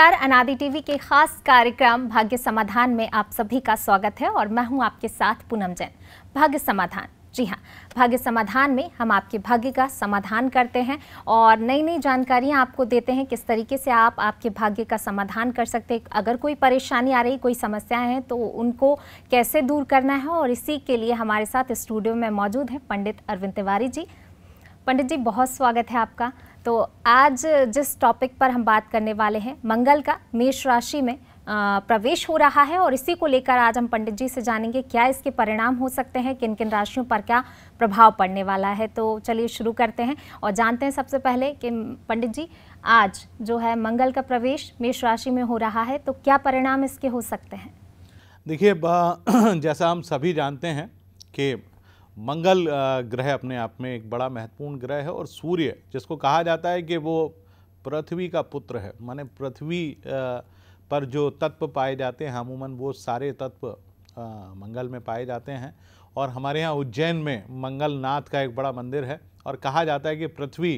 नमस्कार अनादि टीवी के खास कार्यक्रम भाग्य समाधान में आप सभी का स्वागत है और मैं हूं आपके साथ पूनम जैन भाग्य समाधान जी हाँ भाग्य समाधान में हम आपके भाग्य का समाधान करते हैं और नई नई जानकारियाँ आपको देते हैं किस तरीके से आप आपके भाग्य का समाधान कर सकते हैं अगर कोई परेशानी आ रही कोई समस्याएं हैं तो उनको कैसे दूर करना है और इसी के लिए हमारे साथ स्टूडियो में मौजूद हैं पंडित अरविंद तिवारी जी पंडित जी बहुत स्वागत है आपका तो आज जिस टॉपिक पर हम बात करने वाले हैं मंगल का मेष राशि में प्रवेश हो रहा है और इसी को लेकर आज हम पंडित जी से जानेंगे क्या इसके परिणाम हो सकते हैं किन किन राशियों पर क्या प्रभाव पड़ने वाला है तो चलिए शुरू करते हैं और जानते हैं सबसे पहले कि पंडित जी आज जो है मंगल का प्रवेश मेष राशि में हो रहा है तो क्या परिणाम इसके हो सकते हैं देखिए जैसा हम सभी जानते हैं कि मंगल ग्रह अपने आप में एक बड़ा महत्वपूर्ण ग्रह है और सूर्य जिसको कहा जाता है कि वो पृथ्वी का पुत्र है माने पृथ्वी पर जो तत्व पाए जाते हैं अमूमन वो सारे तत्व मंगल में पाए जाते हैं और हमारे यहाँ उज्जैन में मंगलनाथ का एक बड़ा मंदिर है और कहा जाता है कि पृथ्वी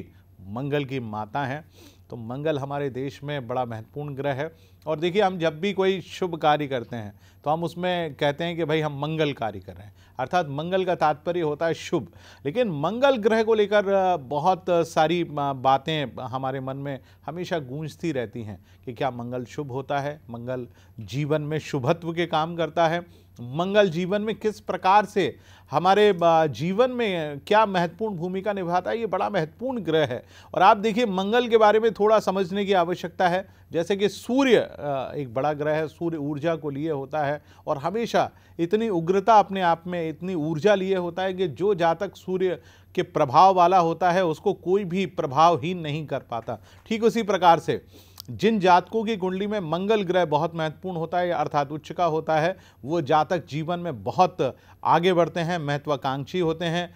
मंगल की माता है तो मंगल हमारे देश में बड़ा महत्वपूर्ण ग्रह है और देखिए हम जब भी कोई शुभ कार्य करते हैं तो हम उसमें कहते हैं कि भाई हम मंगल कार्य कर रहे हैं अर्थात मंगल का तात्पर्य होता है शुभ लेकिन मंगल ग्रह को लेकर बहुत सारी बातें हमारे मन में हमेशा गूंजती रहती हैं कि क्या मंगल शुभ होता है मंगल जीवन में शुभत्व के काम करता है मंगल जीवन में किस प्रकार से हमारे जीवन में क्या महत्वपूर्ण भूमिका निभाता है ये बड़ा महत्वपूर्ण ग्रह है और आप देखिए मंगल के बारे में थोड़ा समझने की आवश्यकता है जैसे कि सूर्य एक बड़ा ग्रह है सूर्य ऊर्जा को लिए होता है और हमेशा इतनी उग्रता अपने आप में इतनी ऊर्जा लिए होता है कि जो जातक सूर्य के प्रभाव वाला होता है उसको कोई भी प्रभावहीन नहीं कर पाता ठीक उसी प्रकार से जिन जातकों की कुंडली में मंगल ग्रह बहुत महत्वपूर्ण होता है अर्थात उच्च का होता है वो जातक जीवन में बहुत आगे बढ़ते हैं महत्वाकांक्षी होते हैं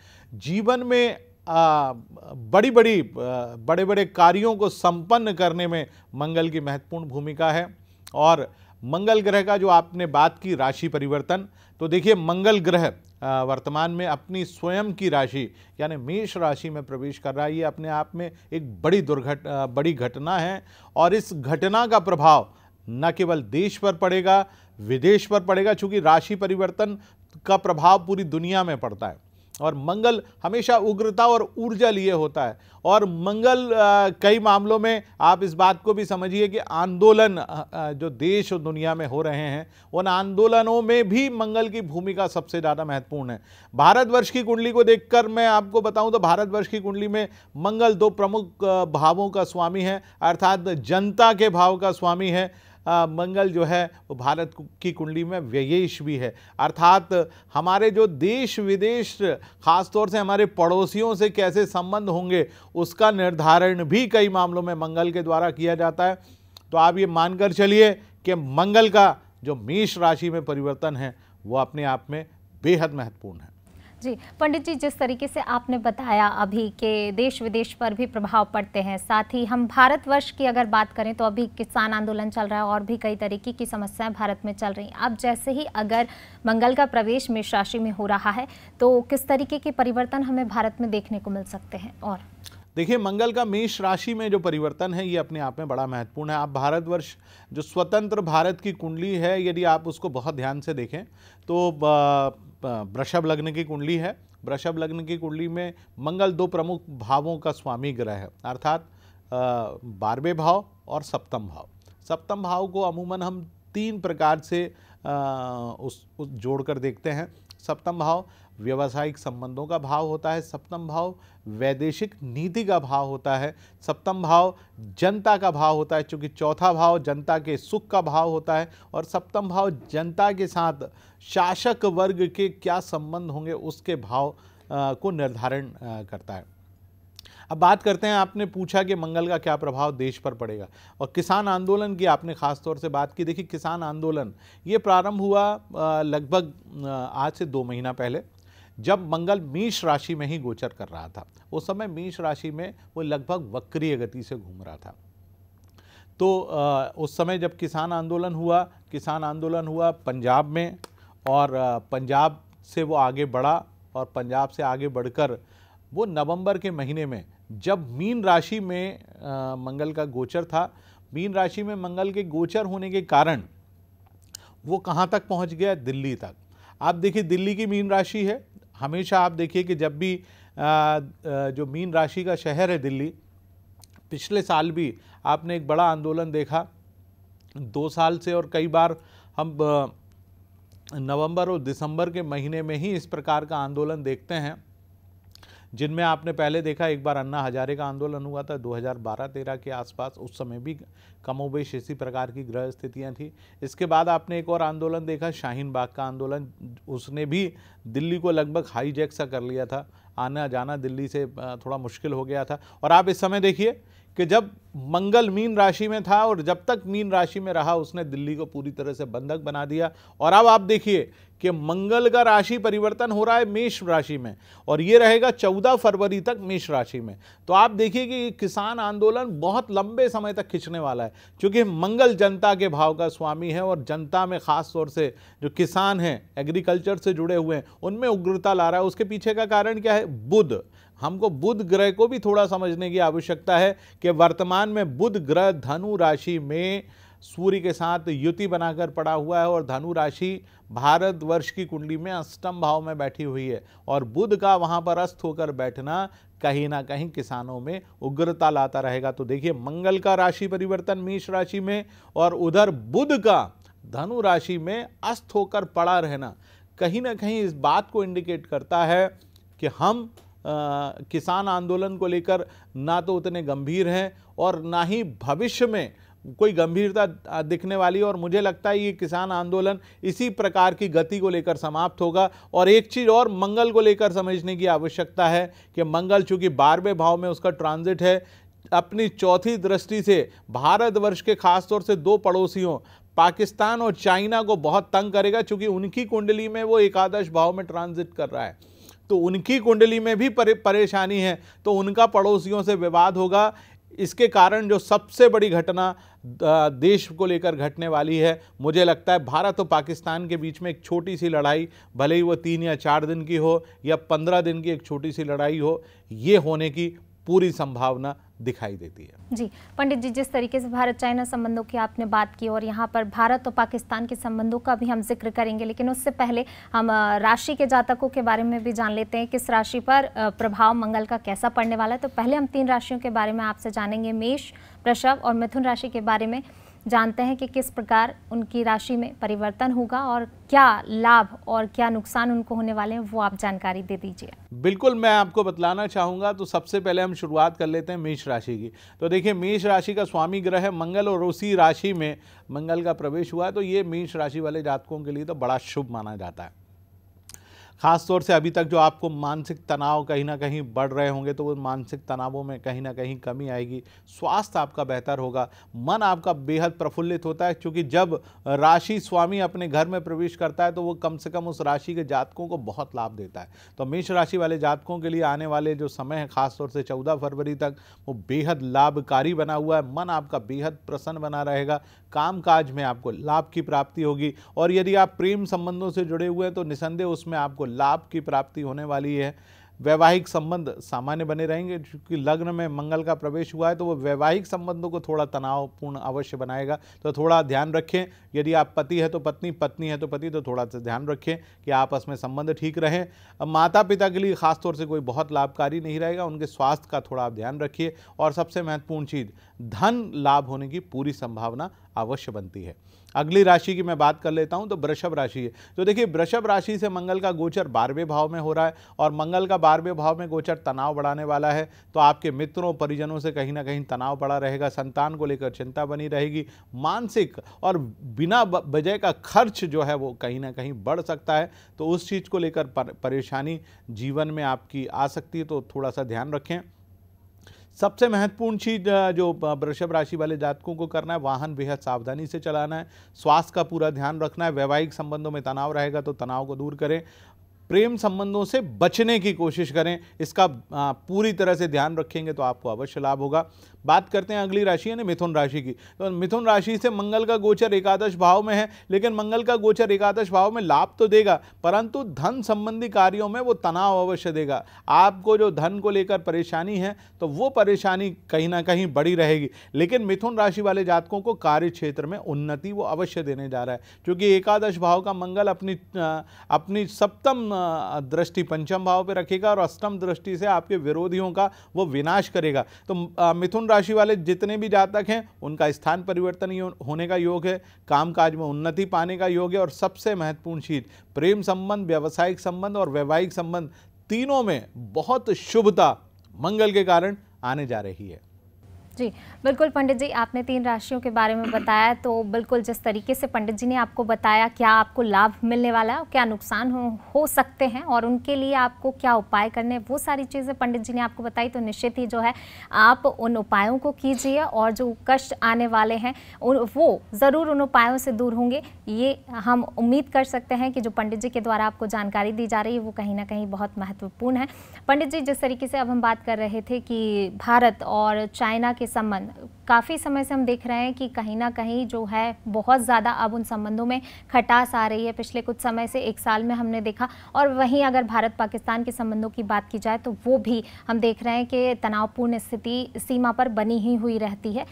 जीवन में आ, बड़ी बड़ी बड़े बड़े कार्यों को संपन्न करने में मंगल की महत्वपूर्ण भूमिका है और मंगल ग्रह का जो आपने बात की राशि परिवर्तन तो देखिए मंगल ग्रह वर्तमान में अपनी स्वयं की राशि यानी मेष राशि में प्रवेश कर रहा है ये अपने आप में एक बड़ी दुर्घट बड़ी घटना है और इस घटना का प्रभाव न केवल देश पर पड़ेगा विदेश पर पड़ेगा चूँकि राशि परिवर्तन का प्रभाव पूरी दुनिया में पड़ता है और मंगल हमेशा उग्रता और ऊर्जा लिए होता है और मंगल कई मामलों में आप इस बात को भी समझिए कि आंदोलन जो देश और दुनिया में हो रहे हैं उन आंदोलनों में भी मंगल की भूमिका सबसे ज़्यादा महत्वपूर्ण है भारतवर्ष की कुंडली को देखकर मैं आपको बताऊं तो भारतवर्ष की कुंडली में मंगल दो प्रमुख भावों का स्वामी है अर्थात जनता के भाव का स्वामी है मंगल जो है वो भारत की कुंडली में व्ययेश भी है अर्थात हमारे जो देश विदेश खासतौर से हमारे पड़ोसियों से कैसे संबंध होंगे उसका निर्धारण भी कई मामलों में मंगल के द्वारा किया जाता है तो आप ये मानकर चलिए कि मंगल का जो मेष राशि में परिवर्तन है वो अपने आप में बेहद महत्वपूर्ण है जी पंडित जी जिस तरीके से आपने बताया अभी के देश विदेश पर भी प्रभाव पड़ते हैं साथ ही हम भारतवर्ष की अगर बात करें तो अभी किसान आंदोलन चल रहा है और भी कई तरीके की समस्याएं भारत में चल रही हैं अब जैसे ही अगर मंगल का प्रवेश मेष राशि में हो रहा है तो किस तरीके के परिवर्तन हमें भारत में देखने को मिल सकते हैं और देखिए मंगल का मेष राशि में जो परिवर्तन है ये अपने आप में बड़ा महत्वपूर्ण है आप भारतवर्ष जो स्वतंत्र भारत की कुंडली है यदि आप उसको बहुत ध्यान से देखें तो वृषभ लग्न की कुंडली है वृषभ लग्न की कुंडली में मंगल दो प्रमुख भावों का स्वामी ग्रह है अर्थात बारहवें भाव और सप्तम भाव सप्तम भाव को अमूमन हम तीन प्रकार से आ, उस, उस जोड़ कर देखते हैं सप्तम भाव व्यवसायिक संबंधों का भाव होता है सप्तम भाव वैदेशिक नीति का भाव होता है सप्तम भाव जनता का भाव होता है क्योंकि चौथा भाव जनता के सुख का भाव होता है और सप्तम भाव जनता के साथ शासक वर्ग के क्या संबंध होंगे उसके भाव को निर्धारण करता है अब बात करते हैं आपने पूछा कि मंगल का क्या प्रभाव देश पर पड़ेगा और किसान आंदोलन की आपने खास तौर से बात की देखिए किसान आंदोलन ये प्रारंभ हुआ लगभग आज से दो महीना पहले जब मंगल मेष राशि में ही गोचर कर रहा था उस समय मेष राशि में वो लगभग वक्रीय गति से घूम रहा था तो उस समय जब किसान आंदोलन हुआ किसान आंदोलन हुआ पंजाब में और पंजाब से वो आगे बढ़ा और पंजाब से आगे बढ़कर वो नवंबर के महीने में जब मीन राशि में आ, मंगल का गोचर था मीन राशि में मंगल के गोचर होने के कारण वो कहाँ तक पहुँच गया दिल्ली तक आप देखिए दिल्ली की मीन राशि है हमेशा आप देखिए कि जब भी आ, जो मीन राशि का शहर है दिल्ली पिछले साल भी आपने एक बड़ा आंदोलन देखा दो साल से और कई बार हम नवंबर और दिसंबर के महीने में ही इस प्रकार का आंदोलन देखते हैं जिनमें आपने पहले देखा एक बार अन्ना हजारे का आंदोलन हुआ था 2012-13 के आसपास उस समय भी कमोबेश इसी प्रकार की ग्रह स्थितियाँ थी इसके बाद आपने एक और आंदोलन देखा शाहीन बाग का आंदोलन उसने भी दिल्ली को लगभग हाईजैक सा कर लिया था आना जाना दिल्ली से थोड़ा मुश्किल हो गया था और आप इस समय देखिए कि जब मंगल मीन राशि में था और जब तक मीन राशि में रहा उसने दिल्ली को पूरी तरह से बंधक बना दिया और अब आप देखिए कि मंगल का राशि परिवर्तन हो रहा है मेष राशि में और ये रहेगा चौदह फरवरी तक मेष राशि में तो आप देखिए कि किसान आंदोलन बहुत लंबे समय तक खिंचने वाला है क्योंकि मंगल जनता के भाव का स्वामी है और जनता में खास तौर से जो किसान हैं एग्रीकल्चर से जुड़े हुए हैं उनमें उग्रता ला रहा है उसके पीछे का कारण क्या है बुध हमको बुध ग्रह को भी थोड़ा समझने की आवश्यकता है कि वर्तमान में बुध ग्रह धनु राशि में सूर्य के साथ युति बनाकर पड़ा हुआ है और धनु राशि भारतवर्ष की कुंडली में अष्टम भाव में बैठी हुई है और बुध का वहाँ पर अस्त होकर बैठना कहीं ना कहीं किसानों में उग्रता लाता रहेगा तो देखिए मंगल का राशि परिवर्तन मेष राशि में और उधर बुध का धनु राशि में अस्त होकर पड़ा रहना कहीं ना कहीं इस बात को इंडिकेट करता है कि हम आ, किसान आंदोलन को लेकर ना तो उतने गंभीर हैं और ना ही भविष्य में कोई गंभीरता दिखने वाली और मुझे लगता है ये किसान आंदोलन इसी प्रकार की गति को लेकर समाप्त होगा और एक चीज़ और मंगल को लेकर समझने की आवश्यकता है कि मंगल चूँकि बारहवें भाव में उसका ट्रांजिट है अपनी चौथी दृष्टि से भारतवर्ष के खासतौर से दो पड़ोसियों पाकिस्तान और चाइना को बहुत तंग करेगा चूँकि उनकी कुंडली में वो एकादश भाव में ट्रांजिट कर रहा है तो उनकी कुंडली में भी परे, परेशानी है तो उनका पड़ोसियों से विवाद होगा इसके कारण जो सबसे बड़ी घटना देश को लेकर घटने वाली है मुझे लगता है भारत और पाकिस्तान के बीच में एक छोटी सी लड़ाई भले ही वो तीन या चार दिन की हो या पंद्रह दिन की एक छोटी सी लड़ाई हो ये होने की पूरी संभावना दिखाई देती है जी पंडित जी जिस तरीके से भारत चाइना संबंधों की आपने बात की और यहाँ पर भारत और पाकिस्तान के संबंधों का भी हम जिक्र करेंगे लेकिन उससे पहले हम राशि के जातकों के बारे में भी जान लेते हैं किस राशि पर प्रभाव मंगल का कैसा पड़ने वाला है तो पहले हम तीन राशियों के बारे में आपसे जानेंगे मेष वृषभ और मिथुन राशि के बारे में जानते हैं कि किस प्रकार उनकी राशि में परिवर्तन होगा और क्या लाभ और क्या नुकसान उनको होने वाले हैं वो आप जानकारी दे दीजिए बिल्कुल मैं आपको बतलाना चाहूँगा तो सबसे पहले हम शुरुआत कर लेते हैं मेष राशि की तो देखिए मेष राशि का स्वामी ग्रह है मंगल और उसी राशि में मंगल का प्रवेश हुआ है तो ये मेष राशि वाले जातकों के लिए तो बड़ा शुभ माना जाता है ख़ास तौर से अभी तक जो आपको मानसिक तनाव कहीं ना कहीं बढ़ रहे होंगे तो वो मानसिक तनावों में कहीं ना कहीं कमी आएगी स्वास्थ्य आपका बेहतर होगा मन आपका बेहद प्रफुल्लित होता है क्योंकि जब राशि स्वामी अपने घर में प्रवेश करता है तो वो कम से कम उस राशि के जातकों को बहुत लाभ देता है तो मेष राशि वाले जातकों के लिए आने वाले जो समय है खासतौर से चौदह फरवरी तक वो बेहद लाभकारी बना हुआ है मन आपका बेहद प्रसन्न बना रहेगा काम में आपको लाभ की प्राप्ति होगी और यदि आप प्रेम संबंधों से जुड़े हुए हैं तो निसंदेह उसमें आपको लाभ की प्राप्ति होने वाली है वैवाहिक संबंध सामान्य बने रहेंगे क्योंकि लग्न में मंगल का प्रवेश हुआ है तो वो वैवाहिक संबंधों को थोड़ा तनावपूर्ण अवश्य बनाएगा तो थोड़ा ध्यान रखें यदि आप पति है तो पत्नी पत्नी है तो पति तो थोड़ा सा ध्यान रखें कि आपस में संबंध ठीक रहें अब माता पिता के लिए खासतौर से कोई बहुत लाभकारी नहीं रहेगा उनके स्वास्थ्य का थोड़ा आप ध्यान रखिए और सबसे महत्वपूर्ण चीज़ धन लाभ होने की पूरी संभावना अवश्य बनती है अगली राशि की मैं बात कर लेता हूं तो वृषभ राशि है तो देखिए वृषभ राशि से मंगल का गोचर बारहवें भाव में हो रहा है और मंगल का बारहवें भाव में गोचर तनाव बढ़ाने वाला है तो आपके मित्रों परिजनों से कहीं ना कहीं तनाव बढ़ा रहेगा संतान को लेकर चिंता बनी रहेगी मानसिक और बिना वजह का खर्च जो है वो कहीं ना कहीं बढ़ सकता है तो उस चीज़ को लेकर परेशानी जीवन में आपकी आ सकती है तो थोड़ा सा ध्यान रखें सबसे महत्वपूर्ण चीज जो वृषभ राशि वाले जातकों को करना है वाहन बेहद सावधानी से चलाना है स्वास्थ्य का पूरा ध्यान रखना है वैवाहिक संबंधों में तनाव रहेगा तो तनाव को दूर करें प्रेम संबंधों से बचने की कोशिश करें इसका पूरी तरह से ध्यान रखेंगे तो आपको अवश्य लाभ होगा बात करते हैं अगली राशि यानी मिथुन राशि की तो मिथुन राशि से मंगल का गोचर एकादश भाव में है लेकिन मंगल का गोचर एकादश भाव में लाभ तो देगा परंतु धन संबंधी कार्यों में वो तनाव अवश्य देगा आपको जो धन को लेकर परेशानी है तो वो परेशानी कहीं ना कहीं बड़ी रहेगी लेकिन मिथुन राशि वाले जातकों को कार्य क्षेत्र में उन्नति वो अवश्य देने जा रहा है क्योंकि एकादश भाव का मंगल अपनी अपनी सप्तम दृष्टि पंचम भाव पे रखेगा और अष्टम दृष्टि से आपके विरोधियों का वो विनाश करेगा तो मिथुन राशि वाले जितने भी जातक हैं उनका स्थान परिवर्तन होने का योग है कामकाज में उन्नति पाने का योग है और सबसे महत्वपूर्ण चीज प्रेम संबंध व्यावसायिक संबंध और वैवाहिक संबंध तीनों में बहुत शुभता मंगल के कारण आने जा रही है जी बिल्कुल पंडित जी आपने तीन राशियों के बारे में बताया तो बिल्कुल जिस तरीके से पंडित जी ने आपको बताया क्या आपको लाभ मिलने वाला है और क्या नुकसान हो, हो सकते हैं और उनके लिए आपको क्या उपाय करने वो सारी चीज़ें पंडित जी ने आपको बताई तो निश्चित ही जो है आप उन उपायों को कीजिए और जो कष्ट आने वाले हैं वो ज़रूर उन उपायों से दूर होंगे ये हम उम्मीद कर सकते हैं कि जो पंडित जी के द्वारा आपको जानकारी दी जा रही है वो कहीं ना कहीं बहुत महत्वपूर्ण है पंडित जी जिस तरीके से अब हम बात कर रहे थे कि भारत और चाइना के के संबंध काफ़ी समय से हम देख रहे हैं कि कहीं ना कहीं जो है बहुत ज़्यादा अब उन संबंधों में खटास आ रही है पिछले कुछ समय से एक साल में हमने देखा और वहीं अगर भारत पाकिस्तान के संबंधों की बात की जाए तो वो भी हम देख रहे हैं कि तनावपूर्ण स्थिति सीमा पर बनी ही हुई रहती है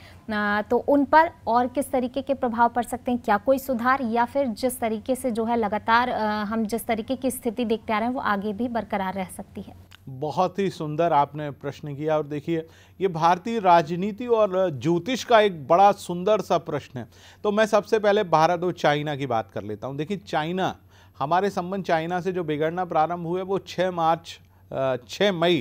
तो उन पर और किस तरीके के प्रभाव पड़ सकते हैं क्या कोई सुधार या फिर जिस तरीके से जो है लगातार हम जिस तरीके की स्थिति देखते आ रहे हैं वो आगे भी बरकरार रह सकती है बहुत ही सुंदर आपने प्रश्न किया और देखिए ये भारतीय राजनीति और ज्योतिष का एक बड़ा सुंदर सा प्रश्न है तो मैं सबसे पहले भारत और चाइना की बात कर लेता हूँ देखिए चाइना हमारे संबंध चाइना से जो बिगड़ना प्रारंभ हुए वो 6 मार्च 6 मई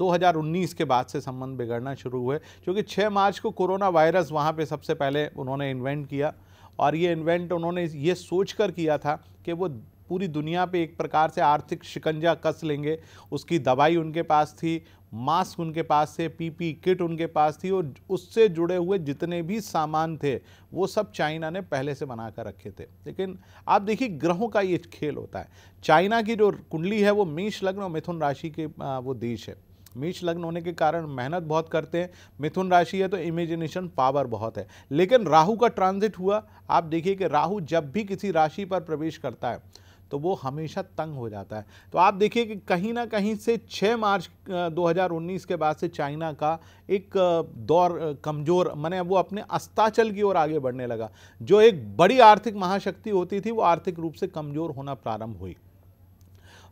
2019 के बाद से संबंध बिगड़ना शुरू हुए क्योंकि 6 मार्च को कोरोना वायरस वहाँ पे सबसे पहले उन्होंने इन्वेंट किया और ये इन्वेंट उन्होंने ये सोच कर किया था कि वो पूरी दुनिया पे एक प्रकार से आर्थिक शिकंजा कस लेंगे उसकी दवाई उनके पास थी मास्क उनके पास थे पीपी किट उनके पास थी और उससे जुड़े हुए जितने भी सामान थे वो सब चाइना ने पहले से बना कर रखे थे लेकिन आप देखिए ग्रहों का ये खेल होता है चाइना की जो कुंडली है वो मेष लग्न और मिथुन राशि के वो देश है मीश लग्न होने के कारण मेहनत बहुत करते हैं मिथुन राशि है तो इमेजिनेशन पावर बहुत है लेकिन राहु का ट्रांजिट हुआ आप देखिए कि राहु जब भी किसी राशि पर प्रवेश करता है तो वो हमेशा तंग हो जाता है तो आप देखिए कि कहीं ना कहीं से 6 मार्च 2019 के बाद से चाइना का एक दौर कमज़ोर मैंने वो अपने अस्ताचल की ओर आगे बढ़ने लगा जो एक बड़ी आर्थिक महाशक्ति होती थी वो आर्थिक रूप से कमज़ोर होना प्रारंभ हुई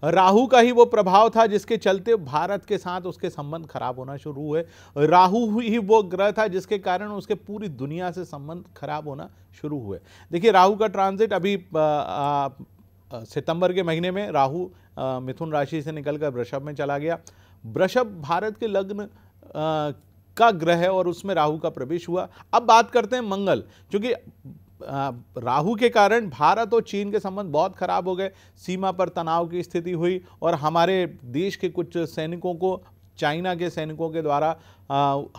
राहु का ही वो प्रभाव था जिसके चलते भारत के साथ उसके संबंध खराब होना शुरू हुए राहु ही वो ग्रह था जिसके कारण उसके पूरी दुनिया से संबंध खराब होना शुरू हुए देखिए राहु का ट्रांजिट अभी सितंबर के महीने में राहु मिथुन राशि से निकलकर वृषभ में चला गया वृषभ भारत के लग्न का ग्रह है और उसमें राहु का प्रवेश हुआ अब बात करते हैं मंगल क्योंकि राहु के कारण भारत और चीन के संबंध बहुत खराब हो गए सीमा पर तनाव की स्थिति हुई और हमारे देश के कुछ सैनिकों को चाइना के सैनिकों के द्वारा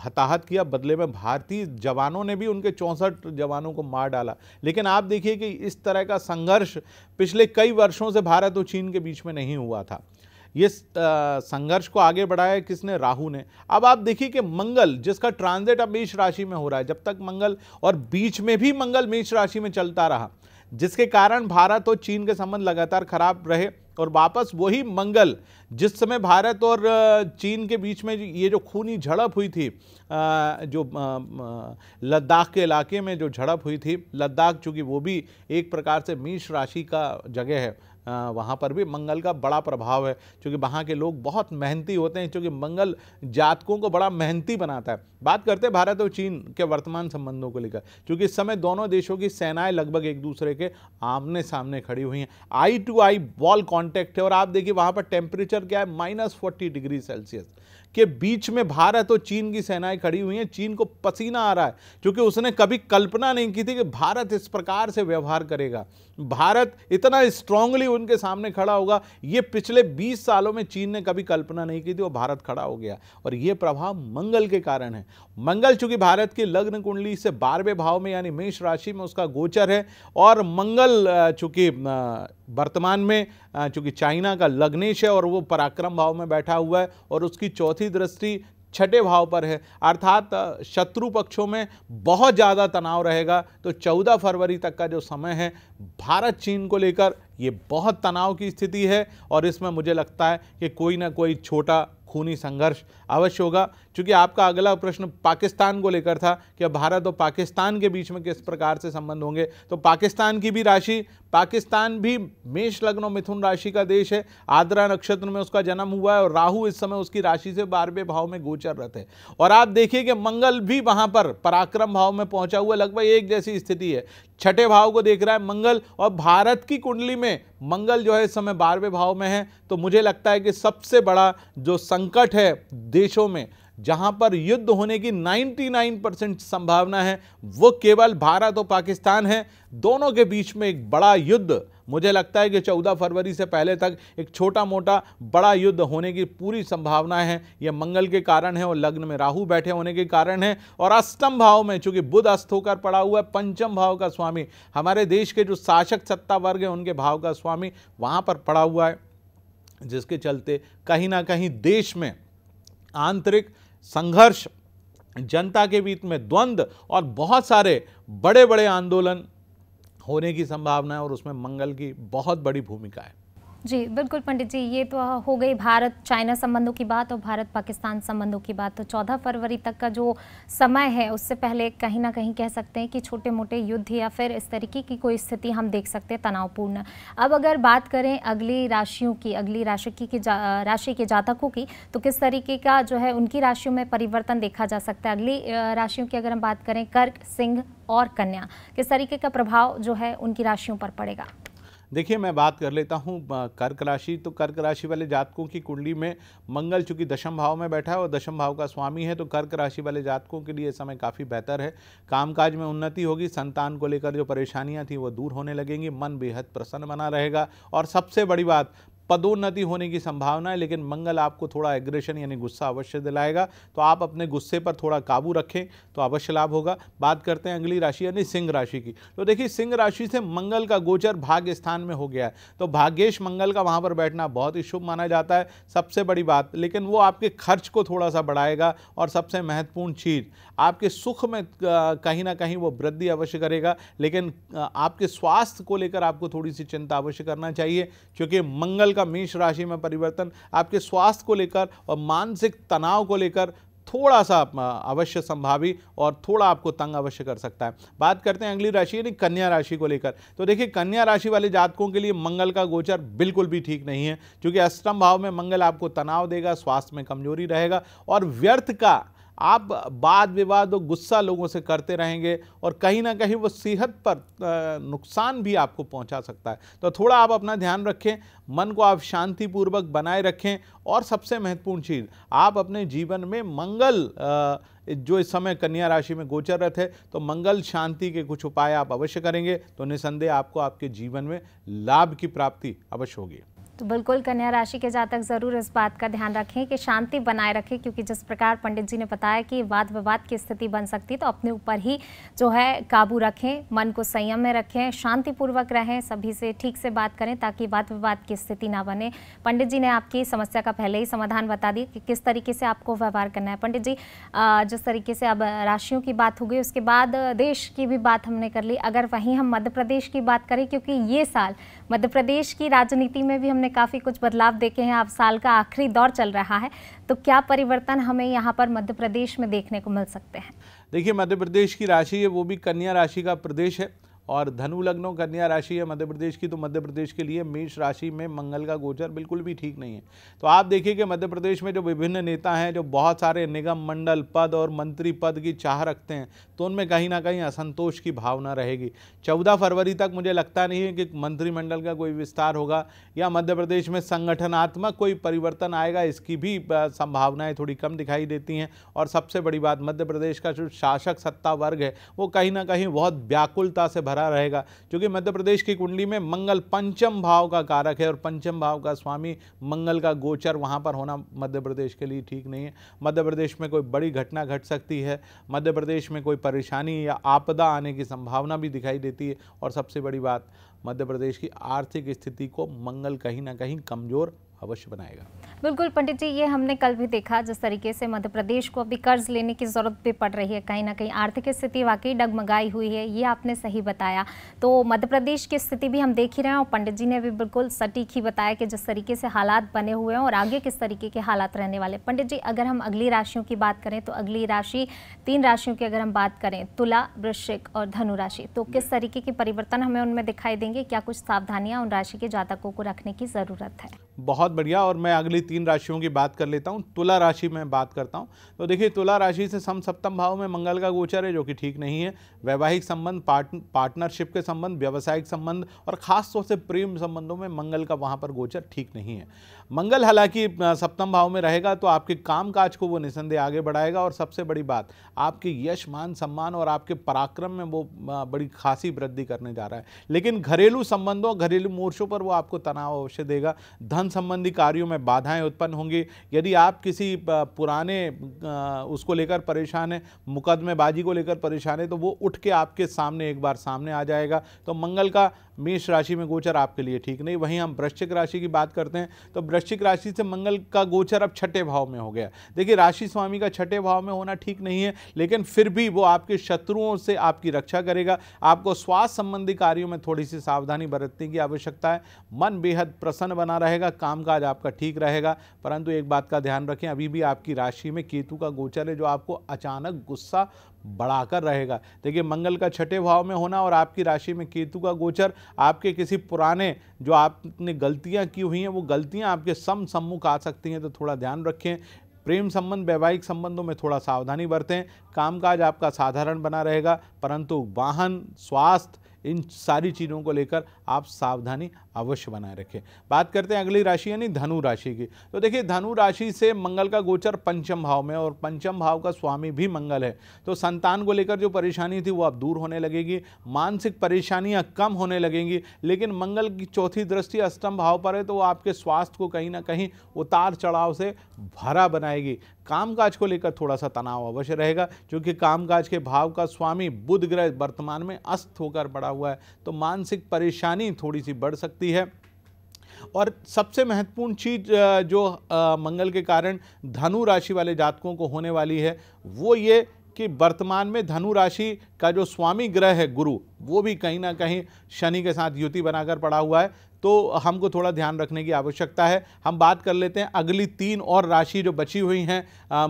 हताहत किया बदले में भारतीय जवानों ने भी उनके चौंसठ जवानों को मार डाला लेकिन आप देखिए कि इस तरह का संघर्ष पिछले कई वर्षों से भारत और चीन के बीच में नहीं हुआ था ये संघर्ष को आगे बढ़ाया किसने राहु ने अब आप देखिए कि मंगल जिसका ट्रांजिट अब मेष राशि में हो रहा है जब तक मंगल और बीच में भी मंगल मेष राशि में चलता रहा जिसके कारण भारत और चीन के संबंध लगातार खराब रहे और वापस वही मंगल जिस समय भारत और चीन के बीच में ये जो खूनी झड़प हुई थी जो लद्दाख के इलाके में जो झड़प हुई थी लद्दाख चूँकि वो भी एक प्रकार से मीश राशि का जगह है वहाँ पर भी मंगल का बड़ा प्रभाव है क्योंकि वहाँ के लोग बहुत मेहनती होते हैं क्योंकि मंगल जातकों को बड़ा मेहनती बनाता है बात करते हैं भारत और चीन के वर्तमान संबंधों को लेकर क्योंकि इस समय दोनों देशों की सेनाएं लगभग एक दूसरे के आमने सामने खड़ी हुई हैं eye to eye ball contact है और आप देखिए वहाँ पर टेम्परेचर क्या है माइनस डिग्री सेल्सियस के बीच में भारत और तो चीन की सेनाएं खड़ी हुई हैं चीन को पसीना आ रहा है क्योंकि उसने कभी कल्पना नहीं की थी कि भारत इस प्रकार से व्यवहार करेगा भारत इतना स्ट्रांगली उनके सामने खड़ा होगा ये पिछले 20 सालों में चीन ने कभी कल्पना नहीं की थी और भारत खड़ा हो गया और ये प्रभाव मंगल के कारण है मंगल चूंकि भारत की लग्न कुंडली से बारहवें भाव में यानी मेष राशि में उसका गोचर है और मंगल चूंकि वर्तमान में चूंकि चाइना का लग्नेश है और वो पराक्रम भाव में बैठा हुआ है और उसकी चौथी दृष्टि छठे भाव पर है अर्थात शत्रु पक्षों में बहुत ज़्यादा तनाव रहेगा तो 14 फरवरी तक का जो समय है भारत चीन को लेकर ये बहुत तनाव की स्थिति है और इसमें मुझे लगता है कि कोई ना कोई छोटा खूनी संघर्ष अवश्य होगा क्योंकि आपका अगला प्रश्न पाकिस्तान को लेकर था कि अब भारत और पाकिस्तान के बीच में किस प्रकार से संबंध होंगे तो पाकिस्तान की भी राशि पाकिस्तान भी मेष लग्न मिथुन राशि का देश है आद्रा नक्षत्र में उसका जन्म हुआ है और राहु इस समय उसकी राशि से बारहवें भाव में गोचर रहते है और आप देखिए कि मंगल भी वहाँ पर पराक्रम भाव में पहुँचा हुआ लगभग एक जैसी स्थिति है छठे भाव को देख रहा है मंगल और भारत की कुंडली में मंगल जो है इस समय बारहवें भाव में है तो मुझे लगता है कि सबसे बड़ा जो संकट है देश देशों में जहां पर युद्ध होने की 99 परसेंट संभावना है वो केवल भारत और पाकिस्तान है दोनों के बीच में एक बड़ा युद्ध मुझे लगता है कि 14 फरवरी से पहले तक एक छोटा मोटा बड़ा युद्ध होने की पूरी संभावना है यह मंगल के कारण है और लग्न में राहु बैठे होने के कारण है और अष्टम भाव में चूंकि बुध अस्त होकर पड़ा हुआ है पंचम भाव का स्वामी हमारे देश के जो शासक सत्ता वर्ग है उनके भाव का स्वामी वहाँ पर पड़ा हुआ है जिसके चलते कहीं ना कहीं देश में आंतरिक संघर्ष जनता के बीच में द्वंद्व और बहुत सारे बड़े बड़े आंदोलन होने की संभावना है और उसमें मंगल की बहुत बड़ी भूमिका है जी बिल्कुल पंडित जी ये तो हो गई भारत चाइना संबंधों की बात और भारत पाकिस्तान संबंधों की बात तो 14 फरवरी तक का जो समय है उससे पहले कहीं ना कहीं कह सकते हैं कि छोटे मोटे युद्ध या फिर इस तरीके की कोई स्थिति हम देख सकते हैं तनावपूर्ण अब अगर बात करें अगली राशियों की अगली राशि की, जा राशि के जातकों की तो किस तरीके का जो है उनकी राशियों में परिवर्तन देखा जा सकता है अगली राशियों की अगर हम बात करें कर्क सिंह और कन्या किस तरीके का प्रभाव जो है उनकी राशियों पर पड़ेगा देखिए मैं बात कर लेता हूँ कर्क राशि तो कर्क राशि वाले जातकों की कुंडली में मंगल चूंकि दशम भाव में बैठा है और दशम भाव का स्वामी है तो कर्क राशि वाले जातकों के लिए समय काफ़ी बेहतर है कामकाज में उन्नति होगी संतान को लेकर जो परेशानियाँ थी वो दूर होने लगेंगी मन बेहद प्रसन्न बना रहेगा और सबसे बड़ी बात पदोन्नति होने की संभावना है लेकिन मंगल आपको थोड़ा एग्रेशन यानी गुस्सा अवश्य दिलाएगा तो आप अपने गुस्से पर थोड़ा काबू रखें तो अवश्य लाभ होगा बात करते हैं अगली राशि यानी सिंह राशि की तो देखिए सिंह राशि से मंगल का गोचर भाग्य स्थान में हो गया है तो भाग्येश मंगल का वहाँ पर बैठना बहुत ही शुभ माना जाता है सबसे बड़ी बात लेकिन वो आपके खर्च को थोड़ा सा बढ़ाएगा और सबसे महत्वपूर्ण चीज़ आपके सुख में कहीं ना कहीं वो वृद्धि अवश्य करेगा लेकिन आपके स्वास्थ्य को लेकर आपको थोड़ी सी चिंता अवश्य करना चाहिए क्योंकि मंगल का मेष राशि में परिवर्तन आपके स्वास्थ्य को लेकर और मानसिक तनाव को लेकर थोड़ा सा अवश्य संभावी और थोड़ा आपको तंग अवश्य कर सकता है बात करते हैं अगली राशि यानी कन्या राशि को लेकर तो देखिए कन्या राशि वाले जातकों के लिए मंगल का गोचर बिल्कुल भी ठीक नहीं है क्योंकि अष्टम भाव में मंगल आपको तनाव देगा स्वास्थ्य में कमजोरी रहेगा और व्यर्थ का आप वाद विवाद और गुस्सा लोगों से करते रहेंगे और कहीं ना कहीं वो सेहत पर नुकसान भी आपको पहुंचा सकता है तो थोड़ा आप अपना ध्यान रखें मन को आप शांतिपूर्वक बनाए रखें और सबसे महत्वपूर्ण चीज़ आप अपने जीवन में मंगल जो इस समय कन्या राशि में गोचररत है तो मंगल शांति के कुछ उपाय आप अवश्य करेंगे तो निसंदेह आपको आपके जीवन में लाभ की प्राप्ति अवश्य होगी तो बिल्कुल कन्या राशि के जातक जरूर इस बात का ध्यान रखें कि शांति बनाए रखें क्योंकि जिस प्रकार पंडित जी ने बताया कि वाद विवाद की स्थिति बन सकती तो अपने ऊपर ही जो है काबू रखें मन को संयम में रखें शांतिपूर्वक रहें सभी से ठीक से बात करें ताकि वाद विवाद की स्थिति ना बने पंडित जी ने आपकी समस्या का पहले ही समाधान बता दिया कि किस तरीके से आपको व्यवहार करना है पंडित जी जिस तरीके से अब राशियों की बात हो गई उसके बाद देश की भी बात हमने कर ली अगर वहीं हम मध्य प्रदेश की बात करें क्योंकि ये साल मध्य प्रदेश की राजनीति में भी हमने काफ़ी कुछ बदलाव देखे हैं अब साल का आखिरी दौर चल रहा है तो क्या परिवर्तन हमें यहाँ पर मध्य प्रदेश में देखने को मिल सकते हैं देखिए मध्य प्रदेश की राशि है वो भी कन्या राशि का प्रदेश है और धनु लग्नों कन्या राशि है मध्य प्रदेश की तो मध्य प्रदेश के लिए मेष राशि में मंगल का गोचर बिल्कुल भी ठीक नहीं है तो आप देखिए कि मध्य प्रदेश में जो विभिन्न नेता हैं जो बहुत सारे निगम मंडल पद और मंत्री पद की चाह रखते हैं तो उनमें कहीं ना कहीं असंतोष की भावना रहेगी चौदह फरवरी तक मुझे लगता नहीं है कि मंत्रिमंडल का कोई विस्तार होगा या मध्य प्रदेश में संगठनात्मक कोई परिवर्तन आएगा इसकी भी संभावनाएँ थोड़ी कम दिखाई देती हैं और सबसे बड़ी बात मध्य प्रदेश का जो शासक सत्ता वर्ग है वो कहीं ना कहीं बहुत व्याकुलता से भर भरा रहेगा क्योंकि मध्य प्रदेश की कुंडली में मंगल पंचम भाव का कारक है और पंचम भाव का स्वामी मंगल का गोचर वहाँ पर होना मध्य प्रदेश के लिए ठीक नहीं है मध्य प्रदेश में कोई बड़ी घटना घट सकती है मध्य प्रदेश में कोई परेशानी या आपदा आने की संभावना भी दिखाई देती है और सबसे बड़ी बात मध्य प्रदेश की आर्थिक स्थिति को मंगल कहीं ना कहीं कमज़ोर अवश्य बनाएगा बिल्कुल पंडित जी ये हमने कल भी देखा जिस तरीके से मध्य प्रदेश को अभी कर्ज लेने की ज़रूरत भी पड़ रही है कहीं ना कहीं आर्थिक स्थिति वाकई डगमगाई हुई है ये आपने सही बताया तो मध्य प्रदेश की स्थिति भी हम देख ही रहे हैं और पंडित जी ने भी बिल्कुल सटीक ही बताया कि जिस तरीके से हालात बने हुए हैं और आगे किस तरीके के हालात रहने वाले पंडित जी अगर हम अगली राशियों की बात करें तो अगली राशि तीन राशियों की अगर हम बात करें तुला वृश्चिक और धनुराशि तो किस तरीके के परिवर्तन हमें उनमें दिखाई देंगे क्या कुछ सावधानियां उन राशि के जातकों को रखने की ज़रूरत है बहुत बढ़िया और मैं अगली तीन राशियों की बात कर लेता हूँ तुला राशि में बात करता हूँ तो देखिए तुला राशि से सम सप्तम भाव में मंगल का गोचर है जो कि ठीक नहीं है वैवाहिक संबंध पार्ट पार्टनरशिप के संबंध व्यावसायिक संबंध और खासतौर से प्रेम संबंधों में मंगल का वहाँ पर गोचर ठीक नहीं है मंगल हालांकि सप्तम भाव में रहेगा तो आपके काम काज को वो निसंदेह आगे बढ़ाएगा और सबसे बड़ी बात आपके यश मान सम्मान और आपके पराक्रम में वो बड़ी खासी वृद्धि करने जा रहा है लेकिन घरेलू संबंधों घरेलू मोर्चों पर वो आपको तनाव अवश्य देगा धन संबंध संबंधी कार्यों में बाधाएं उत्पन्न होंगी यदि आप किसी पुराने उसको लेकर परेशान हैं मुकदमेबाजी को लेकर परेशान है तो वो उठ के आपके सामने एक बार सामने आ जाएगा तो मंगल का मेष राशि में गोचर आपके लिए ठीक नहीं वहीं हम वृश्चिक राशि की बात करते हैं तो वृश्चिक राशि से मंगल का गोचर अब छठे भाव में हो गया देखिए राशि स्वामी का छठे भाव में होना ठीक नहीं है लेकिन फिर भी वो आपके शत्रुओं से आपकी रक्षा करेगा आपको स्वास्थ्य संबंधी कार्यों में थोड़ी सी सावधानी बरतने की आवश्यकता है मन बेहद प्रसन्न बना रहेगा कामकाज आपका ठीक रहेगा परंतु एक बात का ध्यान रखें अभी भी आपकी राशि में केतु का गोचर है जो आपको अचानक गुस्सा बढ़ाकर रहेगा देखिए मंगल का छठे भाव में होना और आपकी राशि में केतु का गोचर आपके किसी पुराने जो आपने गलतियां की हुई हैं वो गलतियां आपके सम सम्मुख आ सकती हैं तो थोड़ा ध्यान रखें प्रेम संबंध वैवाहिक संबंधों में थोड़ा सावधानी बरतें कामकाज आपका साधारण बना रहेगा परंतु वाहन स्वास्थ्य इन सारी चीज़ों को लेकर आप सावधानी अवश्य बनाए रखें बात करते हैं अगली राशि यानी धनु राशि की तो देखिए धनु राशि से मंगल का गोचर पंचम भाव में और पंचम भाव का स्वामी भी मंगल है तो संतान को लेकर जो परेशानी थी वो अब दूर होने लगेगी मानसिक परेशानियाँ कम होने लगेंगी लेकिन मंगल की चौथी दृष्टि अष्टम भाव पर है तो वो आपके स्वास्थ्य को कहीं ना कहीं उतार चढ़ाव से भरा बनाएगी कामकाज को लेकर थोड़ा सा तनाव अवश्य रहेगा क्योंकि कामकाज के भाव का स्वामी बुध ग्रह वर्तमान में अस्त होकर पड़ा हुआ है तो मानसिक परेशानी थोड़ी सी बढ़ सकती सकती है और सबसे महत्वपूर्ण चीज जो मंगल के कारण धनु राशि वाले जातकों को होने वाली है वो ये कि वर्तमान में धनु राशि का जो स्वामी ग्रह है गुरु वो भी कहीं ना कहीं शनि के साथ युति बनाकर पड़ा हुआ है तो हमको थोड़ा ध्यान रखने की आवश्यकता है हम बात कर लेते हैं अगली तीन और राशि जो बची हुई हैं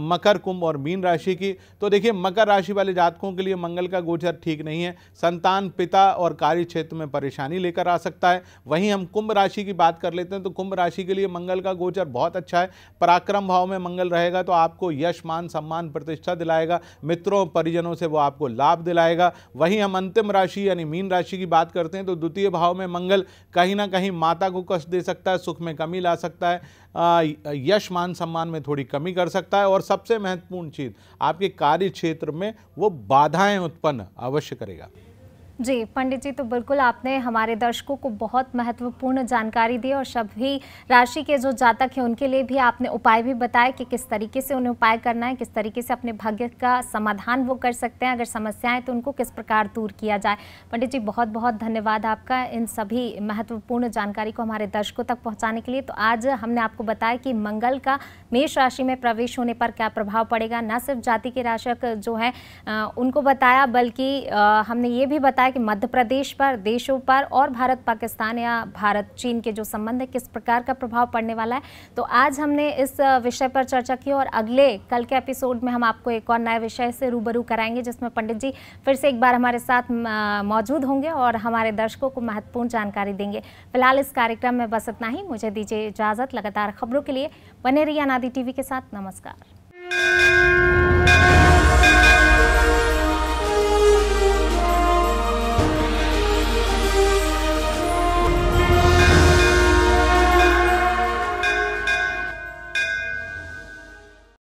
मकर कुंभ और मीन राशि की तो देखिए मकर राशि वाले जातकों के लिए मंगल का गोचर ठीक नहीं है संतान पिता और कार्य क्षेत्र में परेशानी लेकर आ सकता है वहीं हम कुंभ राशि की बात कर लेते हैं तो कुंभ राशि के लिए मंगल का गोचर बहुत अच्छा है पराक्रम भाव में मंगल रहेगा तो आपको यश मान सम्मान प्रतिष्ठा दिलाएगा मित्रों परिजनों से वो आपको लाभ दिलाएगा वहीं हम अंतिम राशि यानी मीन राशि की बात करते हैं तो द्वितीय भाव में मंगल कहीं ना कहीं माता को कष्ट दे सकता है सुख में कमी ला सकता है यश मान सम्मान में थोड़ी कमी कर सकता है और सबसे महत्वपूर्ण चीज़ आपके कार्य क्षेत्र में वो बाधाएं उत्पन्न अवश्य करेगा जी पंडित जी तो बिल्कुल आपने हमारे दर्शकों को बहुत महत्वपूर्ण जानकारी दी और सभी राशि के जो जातक हैं उनके लिए भी आपने उपाय भी बताए कि किस तरीके से उन्हें उपाय करना है किस तरीके से अपने भाग्य का समाधान वो कर सकते हैं अगर समस्याएं तो उनको किस प्रकार दूर किया जाए पंडित जी बहुत बहुत धन्यवाद आपका इन सभी महत्वपूर्ण जानकारी को हमारे दर्शकों तक पहुँचाने के लिए तो आज हमने आपको बताया कि मंगल का मेष राशि में प्रवेश होने पर क्या प्रभाव पड़ेगा न सिर्फ जाति के राशक जो है उनको बताया बल्कि हमने ये भी बताया है कि मध्य प्रदेश पर देशों पर और भारत पाकिस्तान या भारत चीन के जो संबंध है किस प्रकार का प्रभाव पड़ने वाला है तो आज हमने इस विषय पर चर्चा की और अगले कल के एपिसोड में हम आपको एक और नए विषय से रूबरू कराएंगे जिसमें पंडित जी फिर से एक बार हमारे साथ मौजूद होंगे और हमारे दर्शकों को महत्वपूर्ण जानकारी देंगे फिलहाल इस कार्यक्रम में बस इतना ही मुझे दीजिए इजाज़त लगातार खबरों के लिए बने रही अनादि टीवी के साथ नमस्कार